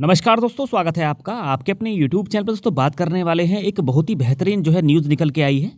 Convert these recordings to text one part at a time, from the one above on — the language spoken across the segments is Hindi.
नमस्कार दोस्तों स्वागत है आपका आपके अपने YouTube चैनल पर दोस्तों बात करने वाले हैं एक बहुत ही बेहतरीन जो है न्यूज़ निकल के आई है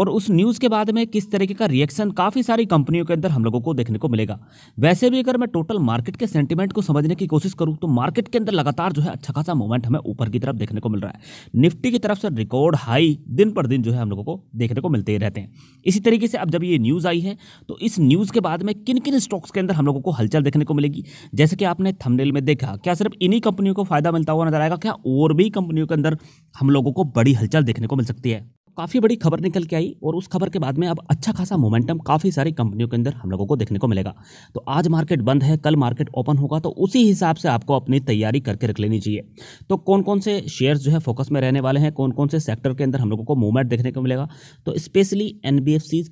और उस न्यूज़ के बाद में किस तरीके का रिएक्शन काफ़ी सारी कंपनियों के अंदर हम लोगों को देखने को मिलेगा वैसे भी अगर मैं टोटल मार्केट के सेंटीमेंट को समझने की कोशिश करूँ तो मार्केट के अंदर लगातार जो है अच्छा खासा मूवमेंट हमें ऊपर की तरफ देखने को मिल रहा है निफ्टी की तरफ से रिकॉर्ड हाई दिन पर दिन जो है हम लोगों को देखने को मिलते ही रहते हैं इसी तरीके से अब जब ये न्यूज़ आई है तो इस न्यूज़ के बाद में किन किन स्टॉक्स के अंदर हम लोगों को हलचल देखने को मिलेगी जैसे कि आपने थमनेल में देखा क्या सिर्फ इन्हीं कंपनी कंपनियों को फायदा मिलता हुआ नजर आएगा क्या और भी कंपनियों के अंदर हम लोगों को बड़ी हलचल देखने को मिल सकती है काफ़ी बड़ी खबर निकल के आई और उस खबर के बाद में अब अच्छा खासा मोमेंटम काफ़ी सारी कंपनियों के अंदर हम लोगों को देखने को मिलेगा तो आज मार्केट बंद है कल मार्केट ओपन होगा तो उसी हिसाब से आपको अपनी तैयारी करके रख लेनी चाहिए तो कौन कौन से शेयर्स जो है फोकस में रहने वाले हैं कौन कौन से सेक्टर के अंदर हम लोगों को मूवमेंट देखने को मिलेगा तो स्पेशली एन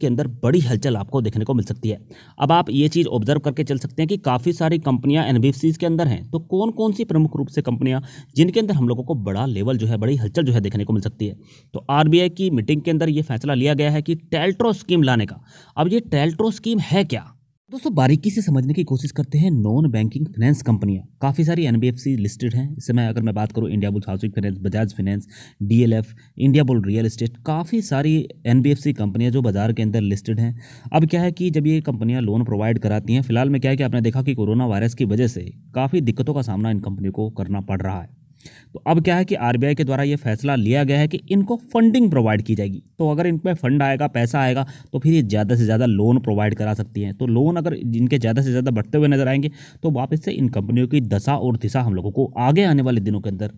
के अंदर बड़ी हलचल आपको देखने को मिल सकती है अब आप ये चीज़ ऑब्जर्व करके चल सकते हैं कि काफ़ी सारी कंपनियाँ एन के अंदर हैं तो कौन कौन सी प्रमुख रूप से कंपनियाँ जिनके अंदर हम लोगों को बड़ा लेवल जो है बड़ी हलचल जो है देखने को मिल सकती है तो आर की की मीटिंग के अंदर ये फैसला लिया गया है कि टेल्ट्रो स्कीम लाने का अब ये टेल्ट्रो स्कीम है क्या दोस्तों बारीकी से समझने की कोशिश करते हैं नॉन बैंकिंग फाइनेंस कंपनियां काफ़ी सारी एन लिस्टेड हैं इस समय अगर मैं बात करूं India bull housing finance Bajaj finance DLF India bull real estate काफ़ी सारी एन कंपनियां जो बाजार के अंदर लिस्टेड हैं अब क्या है कि जब ये कंपनियां लोन प्रोवाइड कराती हैं फिलहाल में क्या है कि आपने देखा कि कोरोना वायरस की वजह से काफ़ी दिक्कतों का सामना इन कंपनियों को करना पड़ रहा है तो अब क्या है कि आरबीआई के द्वारा ये फैसला लिया गया है कि इनको फंडिंग प्रोवाइड की जाएगी तो अगर इन पर फंड आएगा पैसा आएगा तो फिर ये ज़्यादा से ज़्यादा लोन प्रोवाइड करा सकती हैं तो लोन अगर जिनके ज़्यादा से ज़्यादा बढ़ते हुए नजर आएंगे तो वापस से इन कंपनियों की दशा और दिशा हम लोगों को आगे आने वाले दिनों के अंदर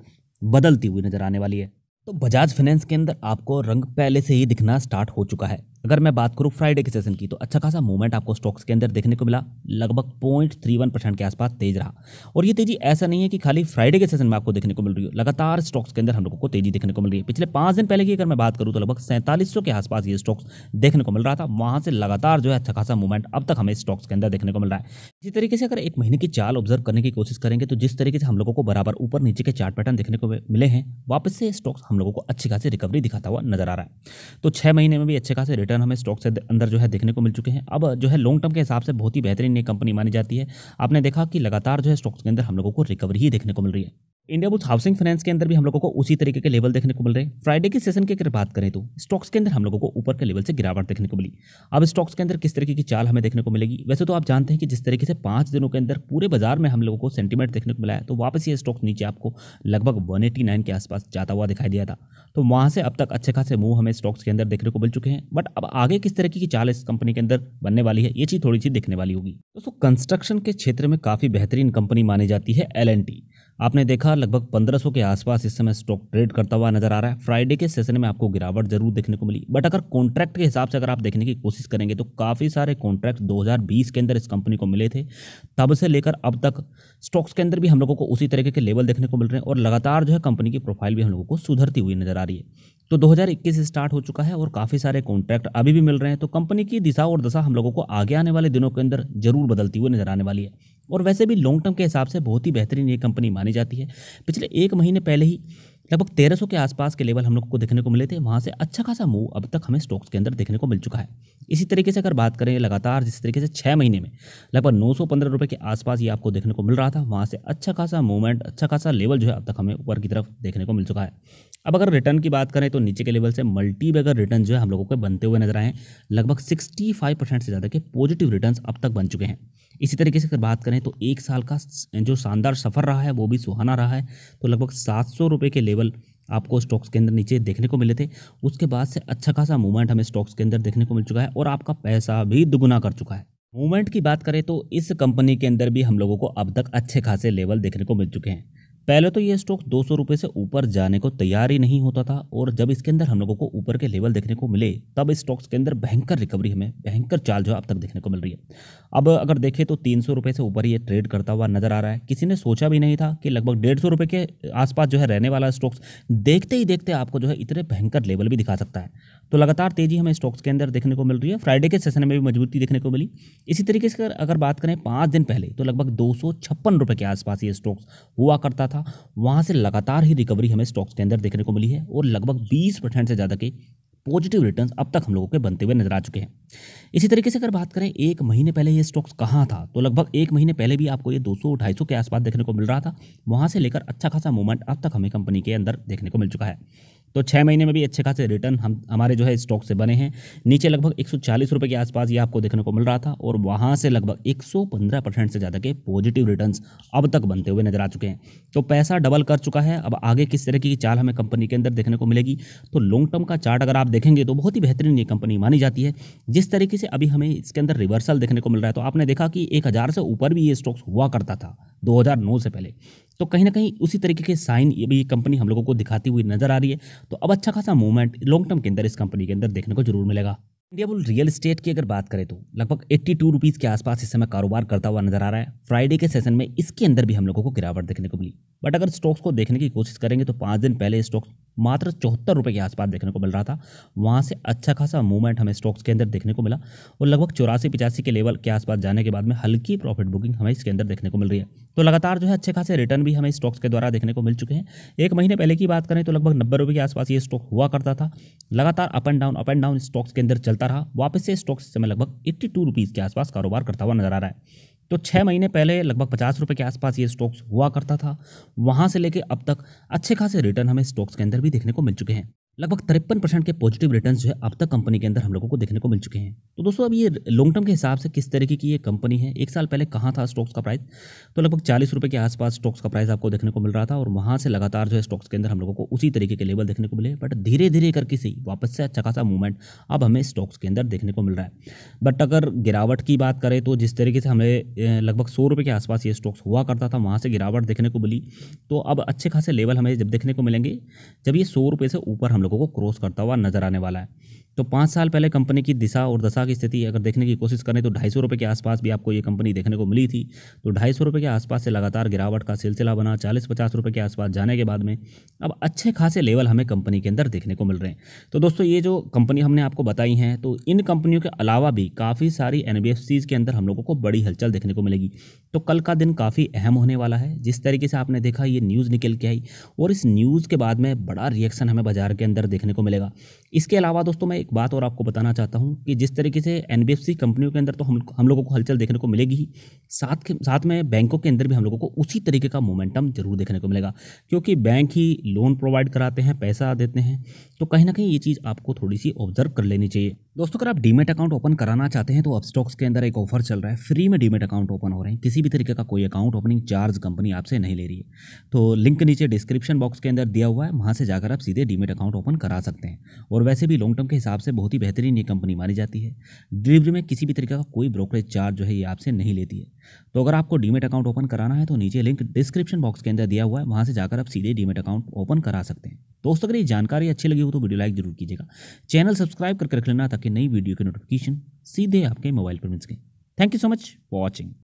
बदलती हुई नज़र आने वाली है तो बजाज फाइनेंस के अंदर आपको रंग पहले से ही दिखना स्टार्ट हो चुका है अगर मैं बात करूँ फ्राइडे के सेशन की तो अच्छा खासा मूवमेंट आपको स्टॉक्स के अंदर देखने को मिला लगभग पॉइंट थ्री वन परसेंट के आसपास तेज रहा और ये तेजी ऐसा नहीं है कि खाली फ्राइडे के सेशन में आपको देखने को मिल रही है लगातार स्टॉक्स के अंदर हम लोगों को तेजी देखने को मिल रही है पिछले पाँच दिन पहले की अगर मैं बात करूँ तो लगभग सैंतालीस के आसपास ये स्टॉक्स देखने को मिल रहा था वहाँ से लगातार जो है अच्छा खासा मूवमेंट अब तक हमें स्टॉक्स के अंदर देखने को मिल रहा है इसी तरीके से अगर एक महीने की चाल ऑब्जर्व करने की कोशिश करेंगे तो जिस तरीके से हम लोगों को बराबर ऊपर नीचे के चार्ट पैटर्न देखने को मिले हैं वापस से स्टॉक्स हम लोगों को अच्छी खासी रिकवरी दिखाता हुआ नजर आ रहा है तो छह महीने में भी अच्छे खासे रिटर्न हमें स्टॉक से अंदर जो है देखने को मिल चुके हैं अब जो है लॉन्ग टर्म के हिसाब से बहुत ही बेहतरीन ये कंपनी मानी जाती है आपने देखा कि लगातार जो है स्टॉक्स के अंदर हम लोगों को रिकवरी ही देखने को मिल रही है इंडिया बुल्स हाउसिंग फाइनेंस के अंदर भी हम लोगों को उसी तरीके के लेवल देखने को मिल रहे हैं फ्राइडे के सेशन की अगर बात करें तो स्टॉक्स के अंदर हम लोगों को ऊपर के लेवल से गिरावट देखने को मिली अब स्टॉक्स के अंदर किस तरीके की चाल हमें देखने को मिलेगी वैसे तो आप जानते हैं कि जिस तरीके से पाँच दिनों के अंदर पूरे बाजार में हम लोगों को सेंटीमेंट देखने को मिला है तो वापस ये स्टॉक्स नीचे आपको लगभग वन के आसपास जाता हुआ दिखाई दिया था तो वहाँ से अब तक अच्छे खासे मूव हमें स्टॉक्स के अंदर देखने को मिल चुके हैं बट अब आगे किस तरीके की चाल इस कंपनी के अंदर बनने वाली है ये चीज़ थोड़ी सी देखने वाली होगी दोस्तों कंस्ट्रक्शन के क्षेत्र में काफ़ी बेहतरीन कंपनी मानी जाती है एल आपने देखा लगभग 1500 के आसपास इस समय स्टॉक ट्रेड करता हुआ नजर आ रहा है फ्राइडे के सेशन में आपको गिरावट जरूर देखने को मिली बट अगर कॉन्ट्रैक्ट के हिसाब से अगर आप देखने की कोशिश करेंगे तो काफ़ी सारे कॉन्ट्रैक्ट 2020 के अंदर इस कंपनी को मिले थे तब से लेकर अब तक स्टॉक्स के अंदर भी हम लोगों को उसी तरीके के लेवल देखने को मिल रहे हैं और लगातार जो है कंपनी की प्रोफाइल भी हम लोगों को सुधरती हुई नजर आ रही है तो 2021 स्टार्ट हो चुका है और काफ़ी सारे कॉन्ट्रैक्ट अभी भी मिल रहे हैं तो कंपनी की दिशा और दशा हम लोगों को आगे आने वाले दिनों के अंदर जरूर बदलती हुई नजर आने वाली है और वैसे भी लॉन्ग टर्म के हिसाब से बहुत ही बेहतरीन ये कंपनी मानी जाती है पिछले एक महीने पहले ही लगभग सौ के आसपास के लेवल हम लोग को देखने को मिले थे वहाँ से अच्छा खासा मूव अब तक हमें स्टॉक्स के अंदर देखने को मिल चुका है इसी तरीके से अगर बात करें लगातार जिस तरीके से छः महीने में लगभग नौ सौ पंद्रह रुपये के आसपास ये आपको देखने को मिल रहा था वहाँ से अच्छा खासा मूवमेंट अच्छा खासा लेवल जो है अब तक हमें ऊपर की तरफ देखने को मिल चुका है अब अगर रिटर्न की बात करें तो नीचे के लेवल से मल्टी बेगर रिटर्न जो है हम लोगों के बनते हुए नजर आए हैं लगभग सिक्सटी फाइव परसेंट से ज़्यादा के पॉजिटिव रिटर्न अब तक बन चुके हैं इसी तरीके से अगर बात करें तो एक साल का जो शानदार सफ़र रहा है वो भी सुहाना रहा है तो लगभग सात सौ रुपये के लेवल आपको स्टॉक्स के अंदर नीचे देखने को मिले थे उसके बाद से अच्छा खासा मूवमेंट हमें स्टॉक्स के अंदर देखने को मिल चुका है और आपका पैसा भी दुगुना कर चुका है मूवमेंट की बात करें तो इस कंपनी के अंदर भी हम लोगों को अब तक अच्छे खासे लेवल देखने को मिल चुके हैं पहले तो ये स्टॉक दो सौ से ऊपर जाने को तैयार ही नहीं होता था और जब इसके अंदर हम लोगों को ऊपर के लेवल देखने को मिले तब इस स्टॉक्स के अंदर भयंकर रिकवरी हमें भयंकर चाल जो है अब तक देखने को मिल रही है अब अगर देखें तो तीन सौ से ऊपर ये ट्रेड करता हुआ नजर आ रहा है किसी ने सोचा भी नहीं था कि लगभग डेढ़ सौ के आसपास जो है रहने वाला स्टॉक्स देखते ही देखते आपको जो है इतने भयंकर लेवल भी दिखा सकता है तो लगातार तेजी हमें स्टॉक्स के अंदर देखने को मिल रही है फ्राइडे के सेशन में भी मजबूती देखने को मिली इसी तरीके से अगर बात करें पाँच दिन पहले तो लगभग दो सौ के आसपास ये स्टॉक्स हुआ करता था वहाँ से लगातार ही रिकवरी हमें स्टॉक्स के अंदर देखने को मिली है और लगभग बीस परसेंट से ज़्यादा के पॉजिटिव रिटर्न अब तक हम लोगों के बनते हुए नजर आ चुके हैं इसी तरीके से अगर बात करें एक महीने पहले ये स्टॉक्स कहाँ था तो लगभग एक महीने पहले भी आपको ये 200 250 के आसपास देखने को मिल रहा था वहाँ से लेकर अच्छा खासा मूवमेंट अब तक हमें कंपनी के अंदर देखने को मिल चुका है तो छः महीने में भी अच्छे खासे रिटर्न हम हमारे जो है स्टॉक से बने हैं नीचे लगभग एक सौ के आसपास ये आपको देखने को मिल रहा था और वहाँ से लगभग 115 परसेंट से ज़्यादा के पॉजिटिव रिटर्न्स अब तक बनते हुए नज़र आ चुके हैं तो पैसा डबल कर चुका है अब आगे किस तरह की चाल हमें कंपनी के अंदर देखने को मिलेगी तो लॉन्ग टर्म का चार्ट अगर आप देखेंगे तो बहुत ही बेहतरीन ये कंपनी मानी जाती है जिस तरीके से अभी हमें इसके अंदर रिवर्सल देखने को मिल रहा है तो आपने देखा कि एक से ऊपर भी ये स्टॉक्स हुआ करता था 2009 से पहले तो कहीं ना कहीं उसी तरीके के साइन ये भी कंपनी हम लोगों को दिखाती हुई नजर आ रही है तो अब अच्छा खासा मूवमेंट लॉन्ग टर्म के अंदर इस कंपनी के अंदर देखने को जरूर मिलेगा इंडिया बुल रियल स्टेट की अगर बात करें तो लगभग एट्टी टू रुपीज़ के आसपास इस समय कारोबार करता हुआ नजर आ रहा है फ्राइडे के सेशन में इसके अंदर भी हम लोगों को गिरावट देखने को मिली बट अगर स्टॉक्स को देखने की कोशिश करेंगे तो पाँच दिन पहले स्टॉक्स मात्र चौहत्तर रुपये के आसपास देखने को मिल रहा था वहाँ से अच्छा खासा मूवमेंट हमें स्टॉक्स के अंदर देखने को मिला और लगभग चौरासी पिचासी के लेवल के आसपास जाने के बाद में हल्की प्रॉफिट बुकिंग हमें इसके अंदर देखने को मिल रही है तो लगातार जो है अच्छे खासे रिटर्न भी हमें स्टॉक्स के द्वारा देखने को मिल चुके हैं एक महीने पहले की बात करें तो लगभग नब्बे रुपये के आसपास ये स्टॉक हुआ करता था लगातार up and down up and down stocks के अंदर चलता रहा वापस से स्टॉक्स इस समय लगभग एट्टी टू के आसपास कारोबार करता हुआ नजर आ रहा है तो छः महीने पहले लगभग पचास रुपये के आसपास ये स्टॉक्स हुआ करता था वहाँ से लेके अब तक अच्छे खासे रिटर्न हमें स्टॉक्स के अंदर भी देखने को मिल चुके हैं लगभग तिरपन परसेंट के पॉजिटिव रिटर्न जो है अब तक कंपनी के अंदर हम लोगों को देखने को मिल चुके हैं तो दोस्तों अब ये लॉन्ग टर्म के हिसाब से किस तरीके की ये कंपनी है एक साल पहले कहाँ था स्टॉक्स का प्राइस तो लगभग चालीस रुपये के आसपास स्टॉक्स का प्राइस आपको देखने को मिल रहा था और वहाँ से लगातार जो है स्टॉक्स के अंदर हम लोगों को उसी तरीके के लेवल देखने को मिले बट धीरे धीरे करके से वापस से अच्छा खासा मूवमेंट अब हमें स्टॉक्स के अंदर देखने को मिल रहा है बट अगर गिरावट की बात करें तो जिस तरीके से हमें लगभग सौ रुपये के आसपास ये स्टॉक्स हुआ करता था वहाँ से गिरावट देखने को मिली तो अब अच्छे खासे लेवल हमें जब देखने को मिलेंगे जब ये सौ रुपये से ऊपर हम लोगों को क्रॉस करता हुआ नजर आने वाला है तो पाँच साल पहले कंपनी की दिशा और दशा की स्थिति अगर देखने की कोशिश करें तो ढाई सौ रुपये के आसपास भी आपको ये कंपनी देखने को मिली थी तो ढाई सौ रुपये के आसपास से लगातार गिरावट का सिलसिला बना चालीस पचास रुपये के आसपास जाने के बाद में अब अच्छे खासे लेवल हमें कंपनी के अंदर देखने को मिल रहे हैं तो दोस्तों ये जो कंपनी हमने आपको बताई हैं तो इन कंपनियों के अलावा भी काफ़ी सारी एन के अंदर हम लोगों को बड़ी हलचल देखने को मिलेगी तो कल का दिन काफ़ी अहम होने वाला है जिस तरीके से आपने देखा ये न्यूज़ निकल के आई और इस न्यूज़ के बाद में बड़ा रिएक्शन हमें बाज़ार के अंदर देखने को मिलेगा इसके अलावा दोस्तों मैं एक बात और आपको बताना चाहता हूँ कि जिस तरीके से एन कंपनियों के अंदर तो हम हम लोगों को हलचल देखने को मिलेगी ही साथ के साथ में बैंकों के अंदर भी हम लोगों को उसी तरीके का मोमेंटम जरूर देखने को मिलेगा क्योंकि बैंक ही लोन प्रोवाइड कराते हैं पैसा देते हैं तो कहीं ना कहीं ये चीज़ आपको थोड़ी सी ऑब्जर्व कर लेनी चाहिए दोस्तों अगर आप डीमेट अकाउंट ओपन कराना चाहते हैं तो अपस्टॉक्स के अंदर एक ऑफर चल रहा है फ्री में डीमेट अकाउंट ओपन हो रहे हैं किसी भी तरीके का कोई अकाउंट ओपनिंग चार्ज कंपनी आपसे नहीं ले रही है तो लिंक नीचे डिस्क्रिप्शन बॉक्स के अंदर दिया हुआ है वहाँ से जाकर आप सीधे डीमेट अकाउंट ओपन करा सकते हैं और वैसे भी लॉन्ग टर्म के हिसाब से बहुत ही बेहतरीन ये कंपनी मानी जाती है डिलीवरी में किसी भी तरीके का कोई ब्रोकरेज चार्ज जो है ये आपसे नहीं लेती है तो अगर आपको डीमेट अकाउंट ओपन कराना है तो नीचे लिंक डिस्क्रिप्शन बॉक्स के अंदर दिया हुआ है वहाँ से जाकर आप सीधे डीमेट अकाउंट ओपन करा सकते हैं दोस्तों अगर ये जानकारी अच्छी लगी हो तो वीडियो लाइक जरूर कीजिएगा चैनल सब्सक्राइब करके रख लेना ताकि नई वीडियो के नोटिफिकेशन सीधे आपके मोबाइल पर मिल सके thank you so much for watching